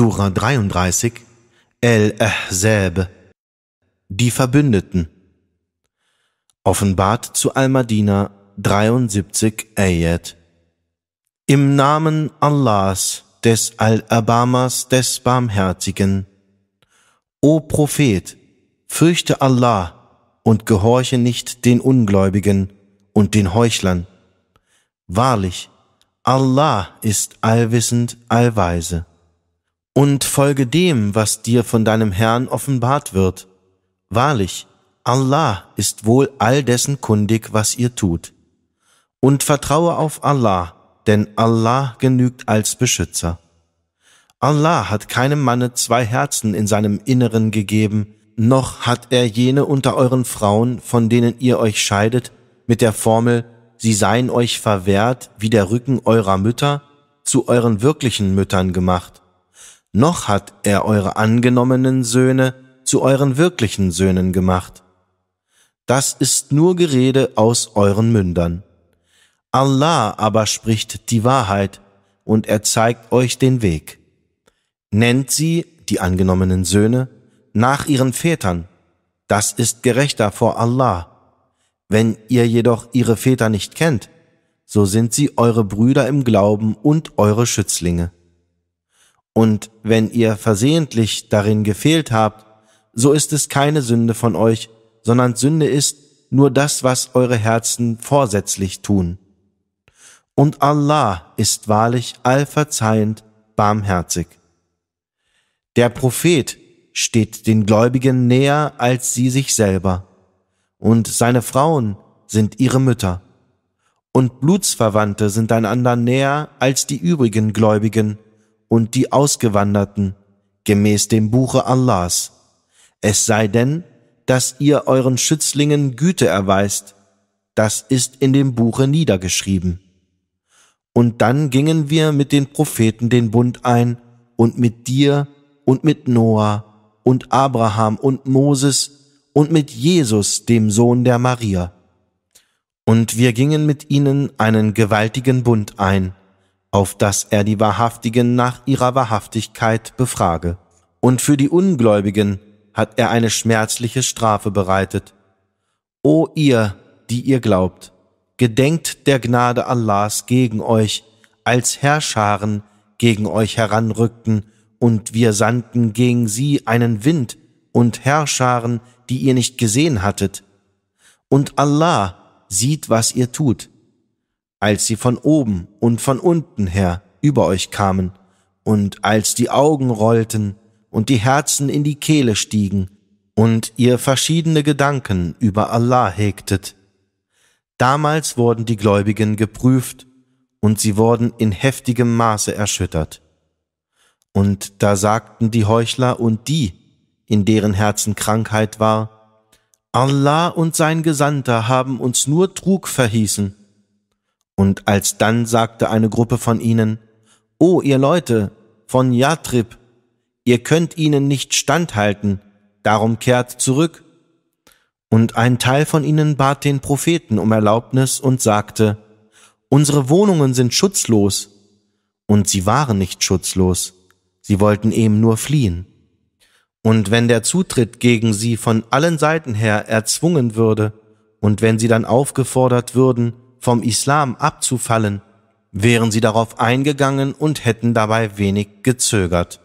Sura 33, El-Ahzab, die Verbündeten, offenbart zu Al-Madina 73 Ayat. Im Namen Allahs, des Al-Abamas, des Barmherzigen. O Prophet, fürchte Allah und gehorche nicht den Ungläubigen und den Heuchlern. Wahrlich, Allah ist allwissend, allweise und folge dem, was dir von deinem Herrn offenbart wird. Wahrlich, Allah ist wohl all dessen kundig, was ihr tut. Und vertraue auf Allah, denn Allah genügt als Beschützer. Allah hat keinem Manne zwei Herzen in seinem Inneren gegeben, noch hat er jene unter euren Frauen, von denen ihr euch scheidet, mit der Formel, sie seien euch verwehrt wie der Rücken eurer Mütter, zu euren wirklichen Müttern gemacht noch hat er eure angenommenen Söhne zu euren wirklichen Söhnen gemacht. Das ist nur Gerede aus euren Mündern. Allah aber spricht die Wahrheit und er zeigt euch den Weg. Nennt sie, die angenommenen Söhne, nach ihren Vätern. Das ist gerechter vor Allah. Wenn ihr jedoch ihre Väter nicht kennt, so sind sie eure Brüder im Glauben und eure Schützlinge. Und wenn ihr versehentlich darin gefehlt habt, so ist es keine Sünde von euch, sondern Sünde ist nur das, was eure Herzen vorsätzlich tun. Und Allah ist wahrlich allverzeihend, barmherzig. Der Prophet steht den Gläubigen näher als sie sich selber, und seine Frauen sind ihre Mütter, und Blutsverwandte sind einander näher als die übrigen Gläubigen, und die Ausgewanderten gemäß dem Buche Allahs, es sei denn, dass ihr euren Schützlingen Güte erweist, das ist in dem Buche niedergeschrieben. Und dann gingen wir mit den Propheten den Bund ein und mit dir und mit Noah und Abraham und Moses und mit Jesus, dem Sohn der Maria. Und wir gingen mit ihnen einen gewaltigen Bund ein, auf dass er die Wahrhaftigen nach ihrer Wahrhaftigkeit befrage. Und für die Ungläubigen hat er eine schmerzliche Strafe bereitet. O ihr, die ihr glaubt, gedenkt der Gnade Allahs gegen euch, als Herrscharen gegen euch heranrückten, und wir sandten gegen sie einen Wind und Herrscharen, die ihr nicht gesehen hattet. Und Allah sieht, was ihr tut als sie von oben und von unten her über euch kamen, und als die Augen rollten und die Herzen in die Kehle stiegen und ihr verschiedene Gedanken über Allah hegtet. Damals wurden die Gläubigen geprüft und sie wurden in heftigem Maße erschüttert. Und da sagten die Heuchler und die, in deren Herzen Krankheit war, Allah und sein Gesandter haben uns nur Trug verhießen und alsdann sagte eine Gruppe von ihnen, O ihr Leute von Yatrib, ihr könnt ihnen nicht standhalten, darum kehrt zurück. Und ein Teil von ihnen bat den Propheten um Erlaubnis und sagte, Unsere Wohnungen sind schutzlos. Und sie waren nicht schutzlos, sie wollten eben nur fliehen. Und wenn der Zutritt gegen sie von allen Seiten her erzwungen würde, und wenn sie dann aufgefordert würden, vom Islam abzufallen, wären sie darauf eingegangen und hätten dabei wenig gezögert.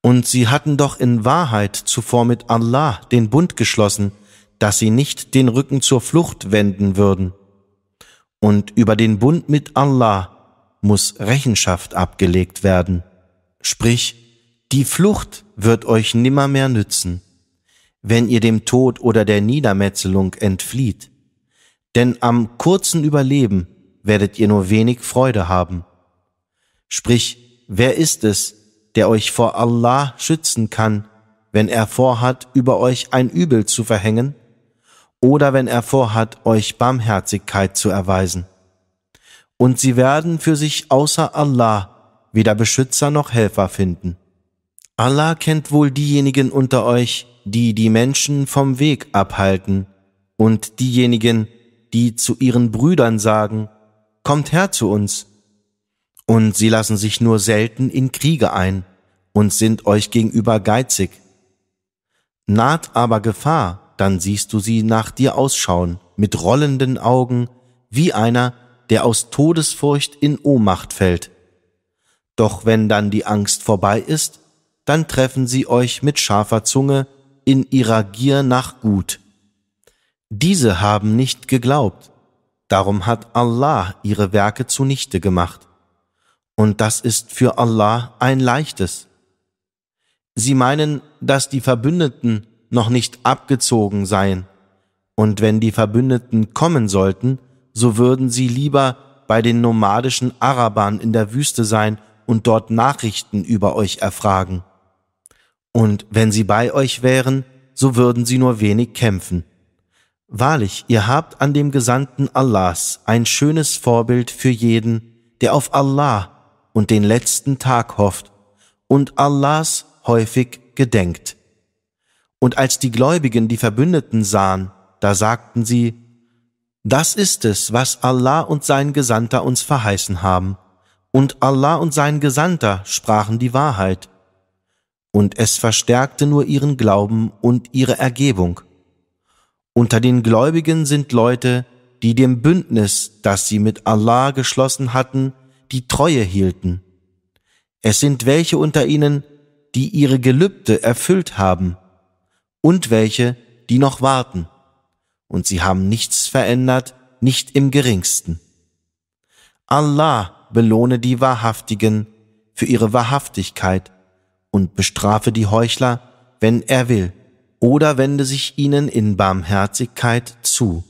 Und sie hatten doch in Wahrheit zuvor mit Allah den Bund geschlossen, dass sie nicht den Rücken zur Flucht wenden würden. Und über den Bund mit Allah muss Rechenschaft abgelegt werden. Sprich, die Flucht wird euch nimmermehr nützen, wenn ihr dem Tod oder der Niedermetzelung entflieht denn am kurzen Überleben werdet ihr nur wenig Freude haben. Sprich, wer ist es, der euch vor Allah schützen kann, wenn er vorhat, über euch ein Übel zu verhängen, oder wenn er vorhat, euch Barmherzigkeit zu erweisen. Und sie werden für sich außer Allah weder Beschützer noch Helfer finden. Allah kennt wohl diejenigen unter euch, die die Menschen vom Weg abhalten, und diejenigen, die zu ihren Brüdern sagen, Kommt her zu uns. Und sie lassen sich nur selten in Kriege ein und sind euch gegenüber geizig. Naht aber Gefahr, dann siehst du sie nach dir ausschauen, mit rollenden Augen, wie einer, der aus Todesfurcht in Ohnmacht fällt. Doch wenn dann die Angst vorbei ist, dann treffen sie euch mit scharfer Zunge in ihrer Gier nach Gut. Diese haben nicht geglaubt, darum hat Allah ihre Werke zunichte gemacht. Und das ist für Allah ein leichtes. Sie meinen, dass die Verbündeten noch nicht abgezogen seien, und wenn die Verbündeten kommen sollten, so würden sie lieber bei den nomadischen Arabern in der Wüste sein und dort Nachrichten über euch erfragen. Und wenn sie bei euch wären, so würden sie nur wenig kämpfen. Wahrlich, ihr habt an dem Gesandten Allahs ein schönes Vorbild für jeden, der auf Allah und den letzten Tag hofft und Allahs häufig gedenkt. Und als die Gläubigen die Verbündeten sahen, da sagten sie, das ist es, was Allah und sein Gesandter uns verheißen haben. Und Allah und sein Gesandter sprachen die Wahrheit. Und es verstärkte nur ihren Glauben und ihre Ergebung. Unter den Gläubigen sind Leute, die dem Bündnis, das sie mit Allah geschlossen hatten, die Treue hielten. Es sind welche unter ihnen, die ihre Gelübde erfüllt haben und welche, die noch warten. Und sie haben nichts verändert, nicht im geringsten. Allah belohne die Wahrhaftigen für ihre Wahrhaftigkeit und bestrafe die Heuchler, wenn er will oder wende sich ihnen in Barmherzigkeit zu.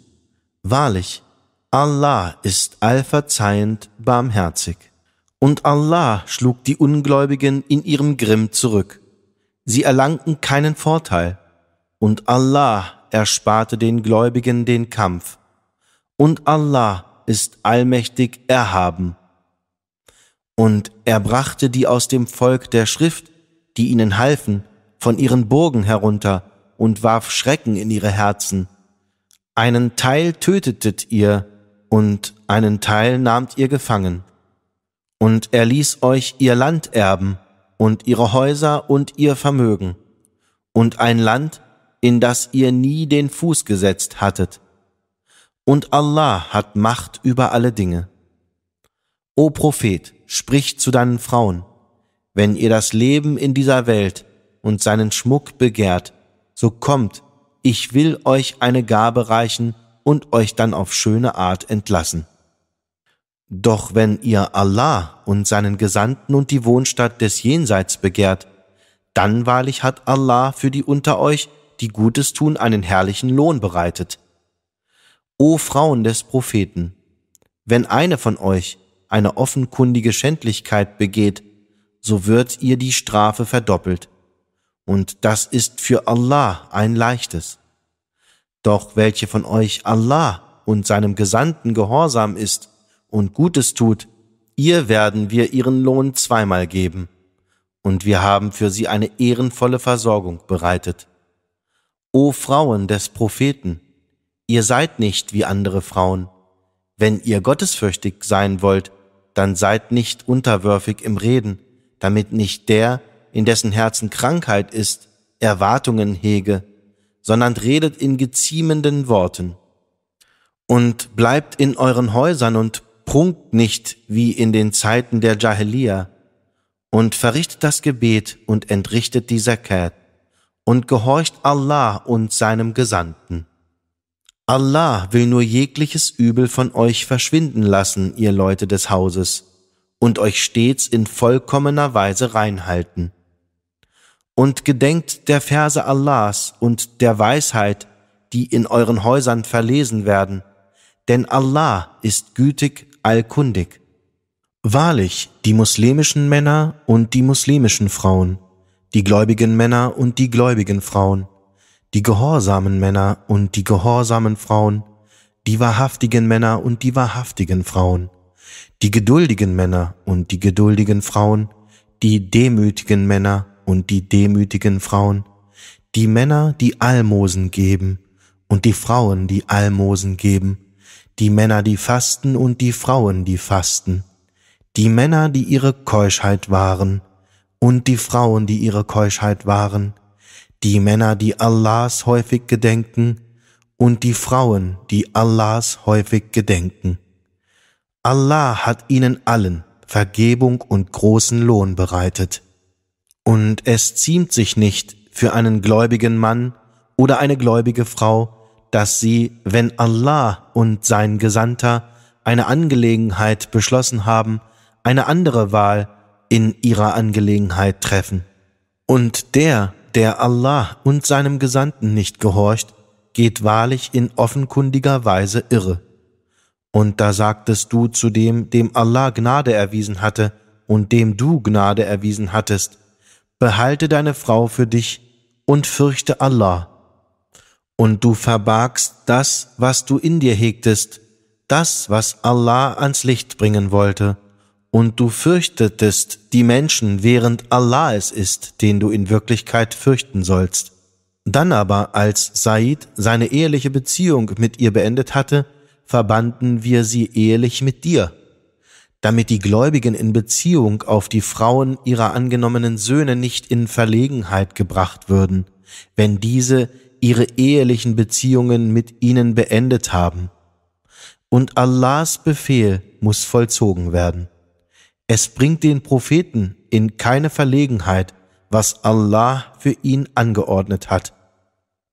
Wahrlich, Allah ist allverzeihend barmherzig. Und Allah schlug die Ungläubigen in ihrem Grimm zurück. Sie erlangten keinen Vorteil. Und Allah ersparte den Gläubigen den Kampf. Und Allah ist allmächtig erhaben. Und er brachte die aus dem Volk der Schrift, die ihnen halfen, von ihren Burgen herunter und warf Schrecken in ihre Herzen. Einen Teil tötetet ihr und einen Teil nahmt ihr gefangen. Und er ließ euch ihr Land erben und ihre Häuser und ihr Vermögen und ein Land, in das ihr nie den Fuß gesetzt hattet. Und Allah hat Macht über alle Dinge. O Prophet, sprich zu deinen Frauen, wenn ihr das Leben in dieser Welt und seinen Schmuck begehrt, so kommt, ich will euch eine Gabe reichen und euch dann auf schöne Art entlassen. Doch wenn ihr Allah und seinen Gesandten und die Wohnstadt des Jenseits begehrt, dann wahrlich hat Allah für die unter euch, die Gutes tun, einen herrlichen Lohn bereitet. O Frauen des Propheten, wenn eine von euch eine offenkundige Schändlichkeit begeht, so wird ihr die Strafe verdoppelt und das ist für Allah ein leichtes. Doch welche von euch Allah und seinem Gesandten gehorsam ist und Gutes tut, ihr werden wir ihren Lohn zweimal geben, und wir haben für sie eine ehrenvolle Versorgung bereitet. O Frauen des Propheten, ihr seid nicht wie andere Frauen. Wenn ihr gottesfürchtig sein wollt, dann seid nicht unterwürfig im Reden, damit nicht der, in dessen Herzen Krankheit ist, Erwartungen hege, sondern redet in geziemenden Worten. Und bleibt in euren Häusern und prunkt nicht wie in den Zeiten der Jahiliya und verrichtet das Gebet und entrichtet die Zakat und gehorcht Allah und seinem Gesandten. Allah will nur jegliches Übel von euch verschwinden lassen, ihr Leute des Hauses, und euch stets in vollkommener Weise reinhalten und gedenkt der Verse Allahs und der Weisheit, die in euren Häusern verlesen werden, denn Allah ist gütig, allkundig. Wahrlich, die muslimischen Männer und die muslimischen Frauen, die gläubigen Männer und die gläubigen Frauen, die gehorsamen Männer und die gehorsamen Frauen, die wahrhaftigen Männer und die wahrhaftigen Frauen, die geduldigen Männer und die geduldigen Frauen, die demütigen Männer und die demütigen Frauen, die Männer, die Almosen geben und die Frauen, die Almosen geben, die Männer, die fasten und die Frauen, die fasten, die Männer, die ihre Keuschheit waren, und die Frauen, die ihre Keuschheit waren, die Männer, die Allahs häufig gedenken und die Frauen, die Allahs häufig gedenken. Allah hat ihnen allen Vergebung und großen Lohn bereitet. Und es ziemt sich nicht für einen gläubigen Mann oder eine gläubige Frau, dass sie, wenn Allah und sein Gesandter eine Angelegenheit beschlossen haben, eine andere Wahl in ihrer Angelegenheit treffen. Und der, der Allah und seinem Gesandten nicht gehorcht, geht wahrlich in offenkundiger Weise irre. Und da sagtest du zu dem, dem Allah Gnade erwiesen hatte und dem du Gnade erwiesen hattest, behalte deine Frau für dich und fürchte Allah. Und du verbargst das, was du in dir hegtest, das, was Allah ans Licht bringen wollte, und du fürchtetest die Menschen, während Allah es ist, den du in Wirklichkeit fürchten sollst. Dann aber, als Said seine eheliche Beziehung mit ihr beendet hatte, verbanden wir sie ehelich mit dir damit die Gläubigen in Beziehung auf die Frauen ihrer angenommenen Söhne nicht in Verlegenheit gebracht würden, wenn diese ihre ehelichen Beziehungen mit ihnen beendet haben. Und Allahs Befehl muss vollzogen werden. Es bringt den Propheten in keine Verlegenheit, was Allah für ihn angeordnet hat.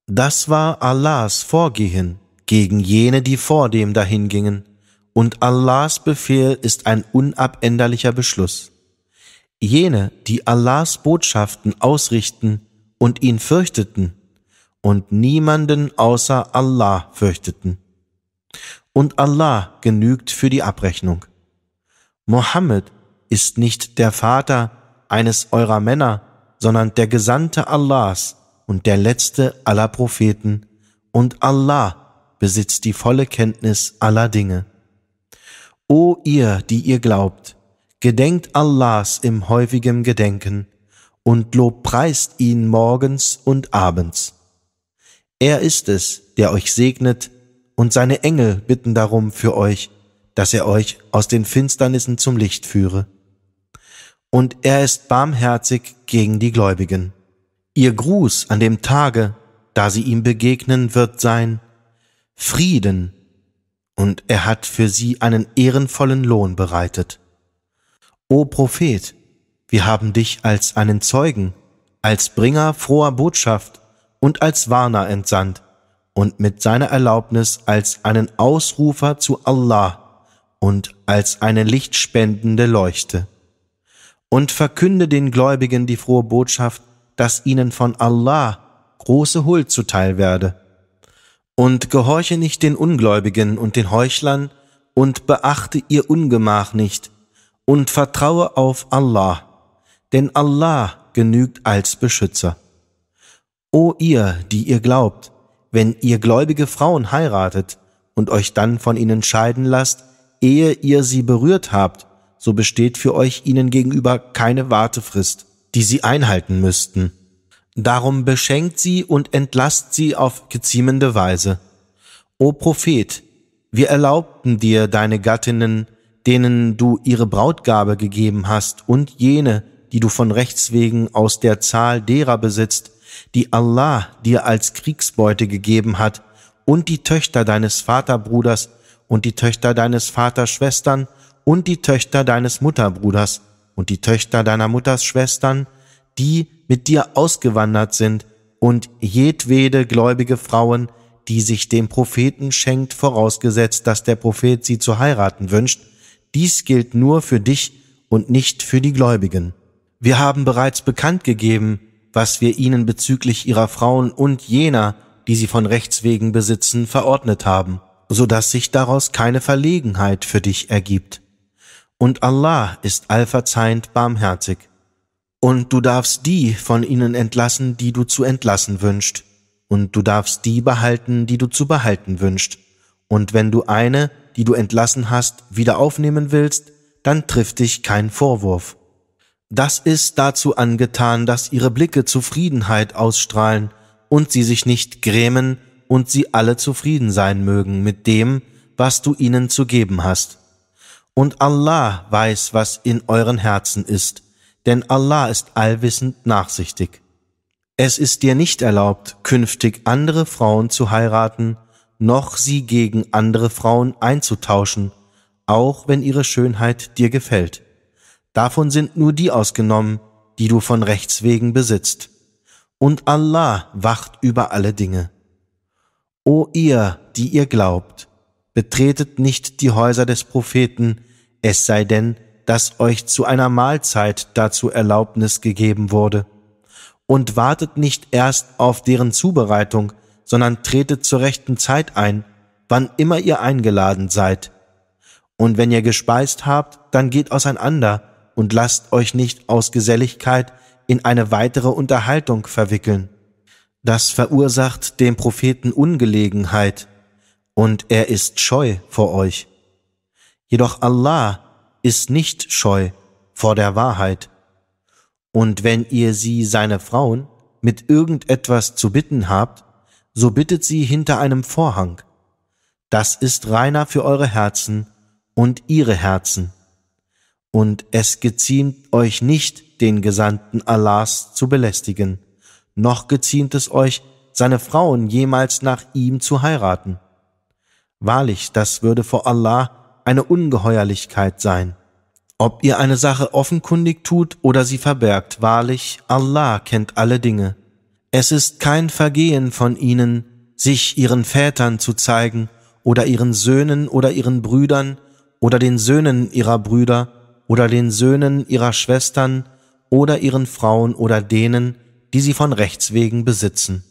Das war Allahs Vorgehen gegen jene, die vor dem dahingingen und Allahs Befehl ist ein unabänderlicher Beschluss. Jene, die Allahs Botschaften ausrichten und ihn fürchteten und niemanden außer Allah fürchteten. Und Allah genügt für die Abrechnung. Mohammed ist nicht der Vater eines eurer Männer, sondern der Gesandte Allahs und der letzte aller Propheten, und Allah besitzt die volle Kenntnis aller Dinge. O ihr, die ihr glaubt, gedenkt Allahs im häufigen Gedenken und lobpreist ihn morgens und abends. Er ist es, der euch segnet, und seine Engel bitten darum für euch, dass er euch aus den Finsternissen zum Licht führe. Und er ist barmherzig gegen die Gläubigen. Ihr Gruß an dem Tage, da sie ihm begegnen, wird sein Frieden und er hat für sie einen ehrenvollen Lohn bereitet. O Prophet, wir haben dich als einen Zeugen, als Bringer froher Botschaft und als Warner entsandt und mit seiner Erlaubnis als einen Ausrufer zu Allah und als eine lichtspendende Leuchte. Und verkünde den Gläubigen die frohe Botschaft, dass ihnen von Allah große Huld zuteil werde und gehorche nicht den Ungläubigen und den Heuchlern und beachte ihr Ungemach nicht und vertraue auf Allah, denn Allah genügt als Beschützer. O ihr, die ihr glaubt, wenn ihr gläubige Frauen heiratet und euch dann von ihnen scheiden lasst, ehe ihr sie berührt habt, so besteht für euch ihnen gegenüber keine Wartefrist, die sie einhalten müssten. Darum beschenkt sie und entlasst sie auf geziemende Weise. O Prophet, wir erlaubten dir deine Gattinnen, denen du ihre Brautgabe gegeben hast, und jene, die du von Rechts wegen aus der Zahl derer besitzt, die Allah dir als Kriegsbeute gegeben hat, und die Töchter deines Vaterbruders und die Töchter deines Vaterschwestern und die Töchter deines Mutterbruders und die Töchter deiner Mutters Schwestern, die mit dir ausgewandert sind und jedwede gläubige Frauen, die sich dem Propheten schenkt, vorausgesetzt, dass der Prophet sie zu heiraten wünscht, dies gilt nur für dich und nicht für die Gläubigen. Wir haben bereits bekannt gegeben, was wir ihnen bezüglich ihrer Frauen und jener, die sie von Rechts wegen besitzen, verordnet haben, so dass sich daraus keine Verlegenheit für dich ergibt. Und Allah ist allverzeihend barmherzig und du darfst die von ihnen entlassen, die du zu entlassen wünscht, und du darfst die behalten, die du zu behalten wünscht. Und wenn du eine, die du entlassen hast, wieder aufnehmen willst, dann trifft dich kein Vorwurf. Das ist dazu angetan, dass ihre Blicke Zufriedenheit ausstrahlen und sie sich nicht grämen und sie alle zufrieden sein mögen mit dem, was du ihnen zu geben hast. Und Allah weiß, was in euren Herzen ist, denn Allah ist allwissend nachsichtig. Es ist dir nicht erlaubt, künftig andere Frauen zu heiraten, noch sie gegen andere Frauen einzutauschen, auch wenn ihre Schönheit dir gefällt. Davon sind nur die ausgenommen, die du von Rechts wegen besitzt. Und Allah wacht über alle Dinge. O ihr, die ihr glaubt, betretet nicht die Häuser des Propheten, es sei denn, dass euch zu einer Mahlzeit dazu Erlaubnis gegeben wurde. Und wartet nicht erst auf deren Zubereitung, sondern tretet zur rechten Zeit ein, wann immer ihr eingeladen seid. Und wenn ihr gespeist habt, dann geht auseinander und lasst euch nicht aus Geselligkeit in eine weitere Unterhaltung verwickeln. Das verursacht dem Propheten Ungelegenheit, und er ist scheu vor euch. Jedoch Allah ist nicht scheu vor der Wahrheit. Und wenn ihr sie, seine Frauen, mit irgendetwas zu bitten habt, so bittet sie hinter einem Vorhang. Das ist reiner für eure Herzen und ihre Herzen. Und es geziemt euch nicht, den Gesandten Allahs zu belästigen, noch geziemt es euch, seine Frauen jemals nach ihm zu heiraten. Wahrlich, das würde vor Allah eine Ungeheuerlichkeit sein. Ob ihr eine Sache offenkundig tut oder sie verbergt, wahrlich, Allah kennt alle Dinge. Es ist kein Vergehen von ihnen, sich ihren Vätern zu zeigen oder ihren Söhnen oder ihren Brüdern oder den Söhnen ihrer Brüder oder den Söhnen ihrer Schwestern oder ihren Frauen oder denen, die sie von Rechts wegen besitzen.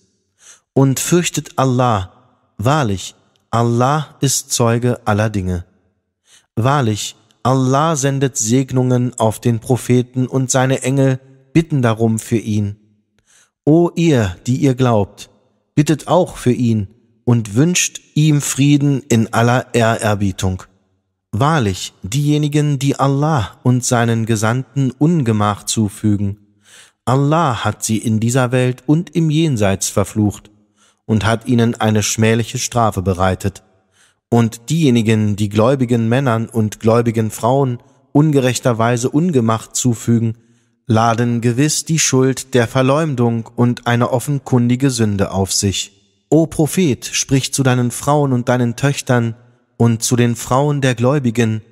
Und fürchtet Allah, wahrlich, Allah ist Zeuge aller Dinge. Wahrlich, Allah sendet Segnungen auf den Propheten und seine Engel bitten darum für ihn. O ihr, die ihr glaubt, bittet auch für ihn und wünscht ihm Frieden in aller Ehrerbietung. Wahrlich, diejenigen, die Allah und seinen Gesandten Ungemach zufügen, Allah hat sie in dieser Welt und im Jenseits verflucht und hat ihnen eine schmähliche Strafe bereitet und diejenigen, die gläubigen Männern und gläubigen Frauen ungerechterweise Ungemacht zufügen, laden gewiss die Schuld der Verleumdung und eine offenkundige Sünde auf sich. O Prophet, sprich zu deinen Frauen und deinen Töchtern und zu den Frauen der Gläubigen,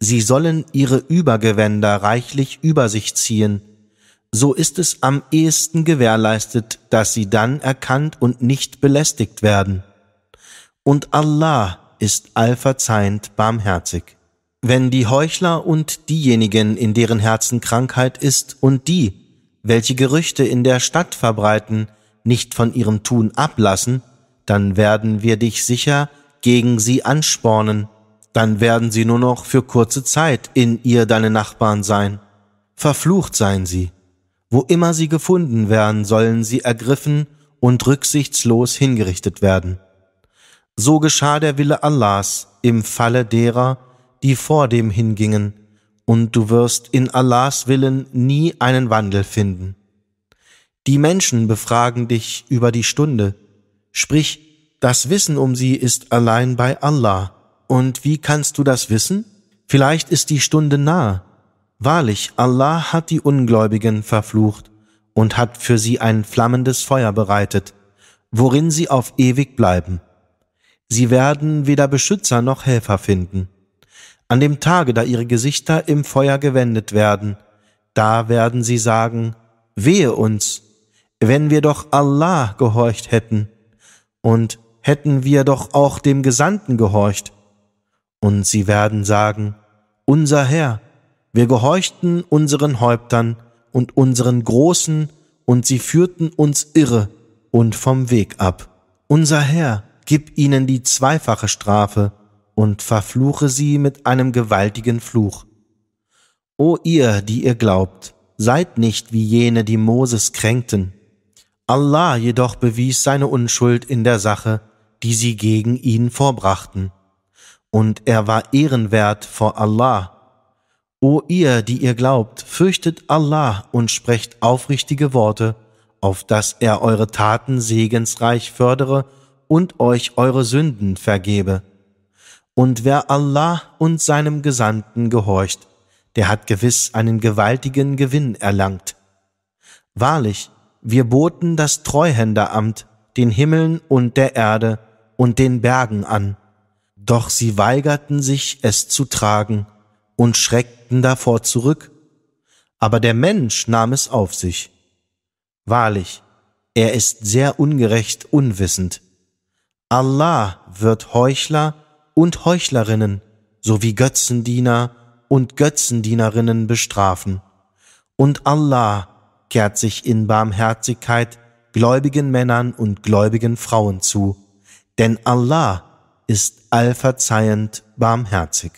sie sollen ihre Übergewänder reichlich über sich ziehen, so ist es am ehesten gewährleistet, dass sie dann erkannt und nicht belästigt werden. Und Allah, ist allverzeihend barmherzig. Wenn die Heuchler und diejenigen, in deren Herzen Krankheit ist, und die, welche Gerüchte in der Stadt verbreiten, nicht von ihrem Tun ablassen, dann werden wir dich sicher gegen sie anspornen, dann werden sie nur noch für kurze Zeit in ihr deine Nachbarn sein. Verflucht seien sie. Wo immer sie gefunden werden, sollen sie ergriffen und rücksichtslos hingerichtet werden so geschah der Wille Allahs im Falle derer, die vor dem hingingen, und du wirst in Allahs Willen nie einen Wandel finden. Die Menschen befragen dich über die Stunde, sprich, das Wissen um sie ist allein bei Allah. Und wie kannst du das wissen? Vielleicht ist die Stunde nahe. Wahrlich, Allah hat die Ungläubigen verflucht und hat für sie ein flammendes Feuer bereitet, worin sie auf ewig bleiben. Sie werden weder Beschützer noch Helfer finden. An dem Tage, da ihre Gesichter im Feuer gewendet werden, da werden sie sagen, wehe uns, wenn wir doch Allah gehorcht hätten, und hätten wir doch auch dem Gesandten gehorcht. Und sie werden sagen, unser Herr, wir gehorchten unseren Häuptern und unseren Großen, und sie führten uns irre und vom Weg ab. Unser Herr, gib ihnen die zweifache Strafe und verfluche sie mit einem gewaltigen Fluch. O ihr, die ihr glaubt, seid nicht wie jene, die Moses kränkten. Allah jedoch bewies seine Unschuld in der Sache, die sie gegen ihn vorbrachten. Und er war ehrenwert vor Allah. O ihr, die ihr glaubt, fürchtet Allah und sprecht aufrichtige Worte, auf dass er eure Taten segensreich fördere und euch eure Sünden vergebe. Und wer Allah und seinem Gesandten gehorcht, der hat gewiss einen gewaltigen Gewinn erlangt. Wahrlich, wir boten das Treuhänderamt den Himmeln und der Erde und den Bergen an, doch sie weigerten sich, es zu tragen und schreckten davor zurück. Aber der Mensch nahm es auf sich. Wahrlich, er ist sehr ungerecht unwissend. Allah wird Heuchler und Heuchlerinnen sowie Götzendiener und Götzendienerinnen bestrafen. Und Allah kehrt sich in Barmherzigkeit gläubigen Männern und gläubigen Frauen zu, denn Allah ist allverzeihend barmherzig.